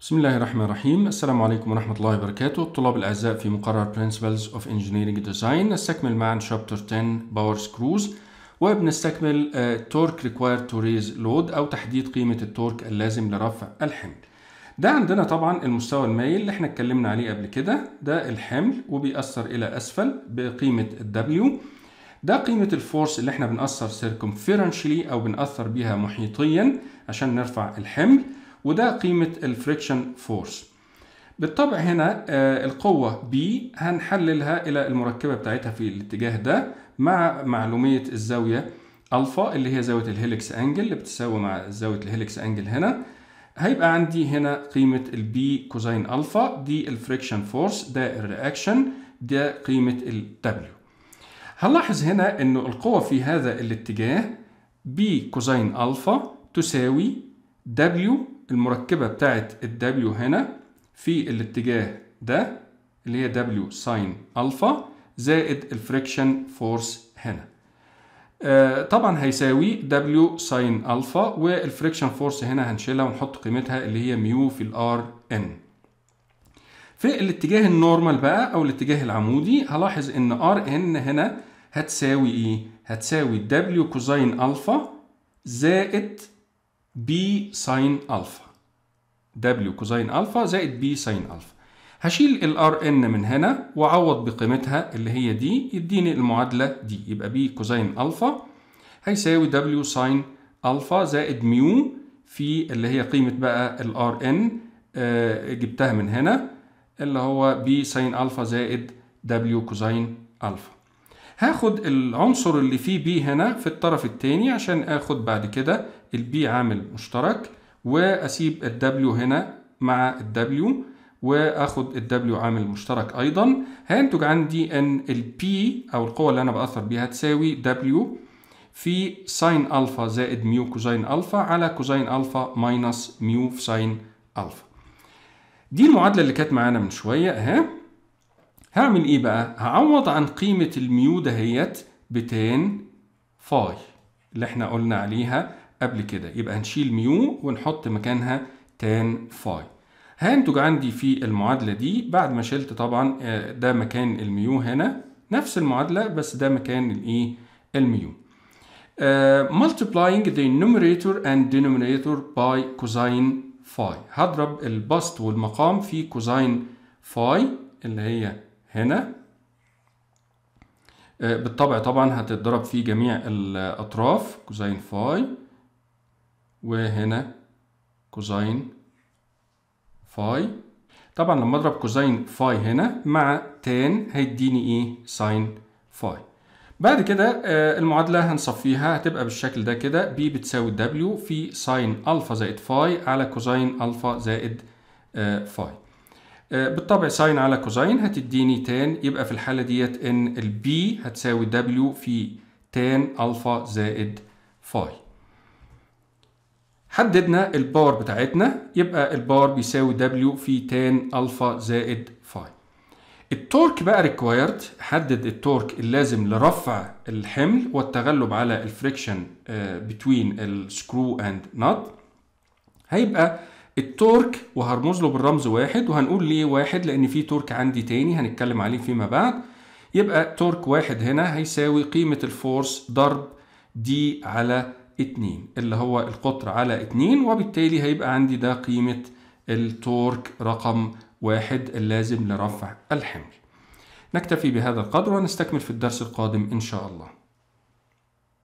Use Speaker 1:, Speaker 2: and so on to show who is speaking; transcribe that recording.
Speaker 1: بسم الله الرحمن الرحيم السلام عليكم ورحمة الله وبركاته الطلاب الأعزاء في مقرر Principles of Engineering Design نستكمل معا Chapter 10 Power Screws وبنستكمل eh, Torque Required to Raise Load أو تحديد قيمة التورك اللازم لرفع الحمل ده عندنا طبعا المستوى المايل اللي احنا اتكلمنا عليه قبل كده ده الحمل وبيأثر إلى أسفل بقيمة W ده قيمة الفورس اللي احنا بنأثر circumferentially أو بنأثر بيها محيطيا عشان نرفع الحمل وده قيمة الفريكشن فورس بالطبع هنا آه، القوة B هنحللها إلى المركبة بتاعتها في الاتجاه ده مع معلومية الزاوية ألفا اللي هي زاوية الهيليكس أنجل اللي بتساوي مع زاوية الهيليكس أنجل هنا هيبقى عندي هنا قيمة البي كوزين ألفا دي الفريكشن فورس ده الرياكشن ده قيمة W هنلاحظ هنا أن القوة في هذا الاتجاه بي كوزين ألفا تساوي W المركبة بتاعت ال W هنا في الاتجاه ده اللي هي W sin ألفا زائد الفريكشن فورس هنا آه، طبعا هيساوي W sin ألفا والفريكشن فورس هنا هنشيلها ونحط قيمتها اللي هي ميو في الار RN في الاتجاه النورمال بقى او الاتجاه العمودي هلاحظ ان RN هنا هتساوي ايه هتساوي W كوزين ألفا زائد بي ساين الفا دبليو كوزين الفا زائد بي ساين الفا هشيل الار ان من هنا واعوض بقيمتها اللي هي دي يديني المعادله دي يبقى بي كوزين الفا هيساوي دبليو ساين الفا زائد ميو في اللي هي قيمه بقى الار ان آه، جبتها من هنا اللي هو بي ساين الفا زائد دبليو كوزين الفا هاخد العنصر اللي فيه بي هنا في الطرف الثاني عشان اخد بعد كده البي عامل مشترك واسيب الدبليو هنا مع الدبليو واخد الدبليو عامل مشترك ايضا هينتج عندي ان البي او القوه اللي انا باثر بيها تساوي دبليو في ساين الفا زائد ميو كوزين الفا على كوزين الفا ماينس ميو في ساين الفا دي المعادله اللي كانت معانا من شويه اهي هعمل ايه بقى هعوض عن قيمة الميو دهيت بتان فاي اللي احنا قلنا عليها قبل كده يبقى هنشيل ميو ونحط مكانها تان فاي هينتج عندي في المعادلة دي بعد ما شلت طبعا آه، ده مكان الميو هنا نفس المعادلة بس ده مكان الايه الميو Uh, multiplying the numerator and denominator by cosine phi هضرب البسط والمقام في cosine phi اللي هي هنا آه، بالطبع طبعا هتتضرب في جميع الأطراف كوزين فاي وهنا كوزين فاي طبعا لما اضرب كوزين فاي هنا مع تان هيديني ايه ساين فاي بعد كده آه، المعادلة هنصفيها هتبقى بالشكل ده كده ب بتساوي دبليو في ساين ألفا زائد فاي على كوزين ألفا زائد آه، فاي آه، بالطبع ساين على كوزين هتديني تان يبقى في الحالة ديت ان البي هتساوي دبليو في تان الفا زائد فاي حددنا الباور بتاعتنا يبقى الباور بيساوي دبليو في تان الفا زائد فاي التورك بقى ريكوايرد حدد التورك اللازم لرفع الحمل والتغلب على الفريكشن بتوين السكرو اند نوت هيبقى التورك وهرمز له بالرمز واحد وهنقول ليه واحد لان في تورك عندي تاني هنتكلم عليه فيما بعد يبقى تورك واحد هنا هيساوي قيمة الفورس ضرب دي على اتنين اللي هو القطر على اتنين وبالتالي هيبقى عندي ده قيمة التورك رقم واحد اللازم لرفع الحمل نكتفي بهذا القدر ونستكمل في الدرس القادم إن شاء الله